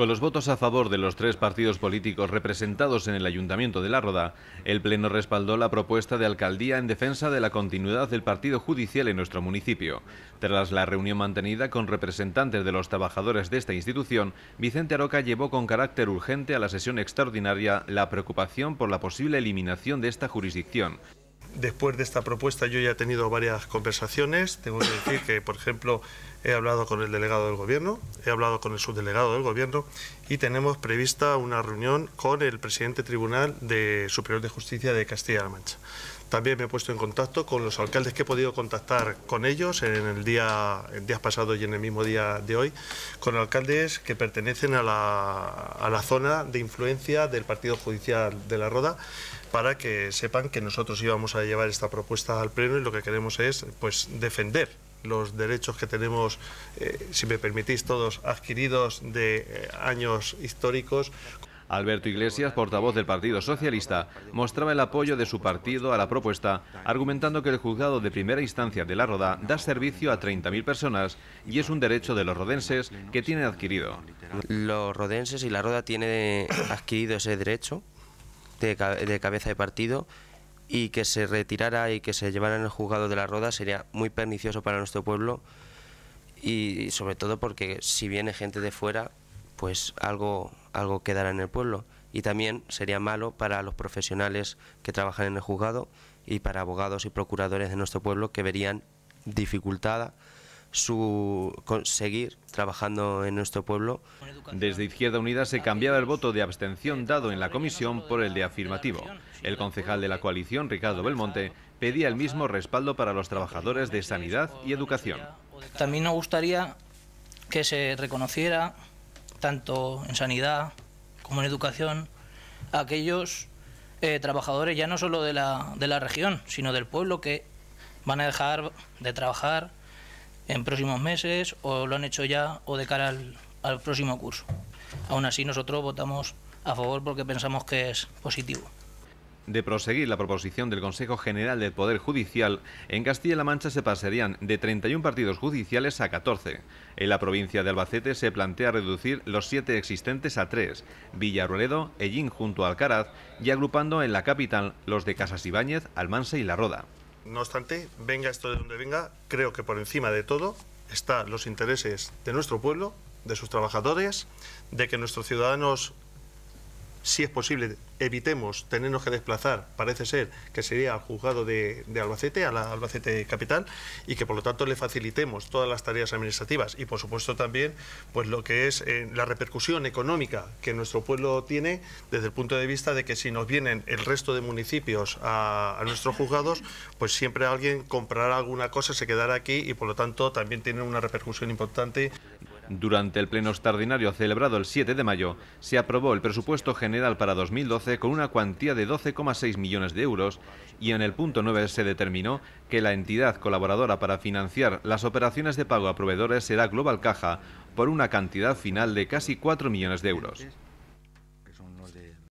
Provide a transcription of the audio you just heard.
Con los votos a favor de los tres partidos políticos representados en el Ayuntamiento de La Roda, el Pleno respaldó la propuesta de alcaldía en defensa de la continuidad del Partido Judicial en nuestro municipio. Tras la reunión mantenida con representantes de los trabajadores de esta institución, Vicente Aroca llevó con carácter urgente a la sesión extraordinaria la preocupación por la posible eliminación de esta jurisdicción. Después de esta propuesta yo ya he tenido varias conversaciones. Tengo que decir que, por ejemplo, he hablado con el delegado del gobierno, he hablado con el subdelegado del gobierno y tenemos prevista una reunión con el presidente tribunal de Superior de Justicia de Castilla-La Mancha. También me he puesto en contacto con los alcaldes que he podido contactar con ellos en el día, pasado días pasados y en el mismo día de hoy, con alcaldes que pertenecen a la, a la zona de influencia del Partido Judicial de la Roda para que sepan que nosotros íbamos a llevar esta propuesta al pleno y lo que queremos es pues defender los derechos que tenemos, eh, si me permitís todos, adquiridos de eh, años históricos. Alberto Iglesias, portavoz del Partido Socialista, mostraba el apoyo de su partido a la propuesta, argumentando que el juzgado de primera instancia de La Roda da servicio a 30.000 personas y es un derecho de los rodenses que tienen adquirido. Los rodenses y La Roda tienen adquirido ese derecho de, cabeza de partido y que se retirara y que se llevara en el juzgado de La Roda sería muy pernicioso para nuestro pueblo y sobre todo porque si viene gente de fuera pues algo, algo quedará en el pueblo. Y también sería malo para los profesionales que trabajan en el juzgado y para abogados y procuradores de nuestro pueblo que verían dificultada su conseguir trabajando en nuestro pueblo. Desde Izquierda Unida se cambiaba el voto de abstención dado en la comisión por el de afirmativo. El concejal de la coalición, Ricardo Belmonte, pedía el mismo respaldo para los trabajadores de sanidad y educación. También nos gustaría que se reconociera tanto en sanidad como en educación, aquellos eh, trabajadores ya no solo de la, de la región, sino del pueblo que van a dejar de trabajar en próximos meses o lo han hecho ya o de cara al, al próximo curso. Aún así nosotros votamos a favor porque pensamos que es positivo de proseguir la proposición del Consejo General del Poder Judicial, en Castilla-La Mancha se pasarían de 31 partidos judiciales a 14. En la provincia de Albacete se plantea reducir los siete existentes a tres, Villarroledo, Ellín junto a Alcaraz y agrupando en la capital los de Casas Ibáñez, Almansa y La Roda. No obstante, venga esto de donde venga, creo que por encima de todo están los intereses de nuestro pueblo, de sus trabajadores, de que nuestros ciudadanos si es posible, evitemos tenernos que desplazar, parece ser que sería al juzgado de, Albacete, a la Albacete Capital, y que por lo tanto le facilitemos todas las tareas administrativas y por supuesto también pues lo que es eh, la repercusión económica que nuestro pueblo tiene desde el punto de vista de que si nos vienen el resto de municipios a, a nuestros juzgados, pues siempre alguien comprará alguna cosa, se quedará aquí y por lo tanto también tiene una repercusión importante. Durante el pleno extraordinario celebrado el 7 de mayo, se aprobó el presupuesto general para 2012 con una cuantía de 12,6 millones de euros y en el punto 9 se determinó que la entidad colaboradora para financiar las operaciones de pago a proveedores será Global Caja por una cantidad final de casi 4 millones de euros.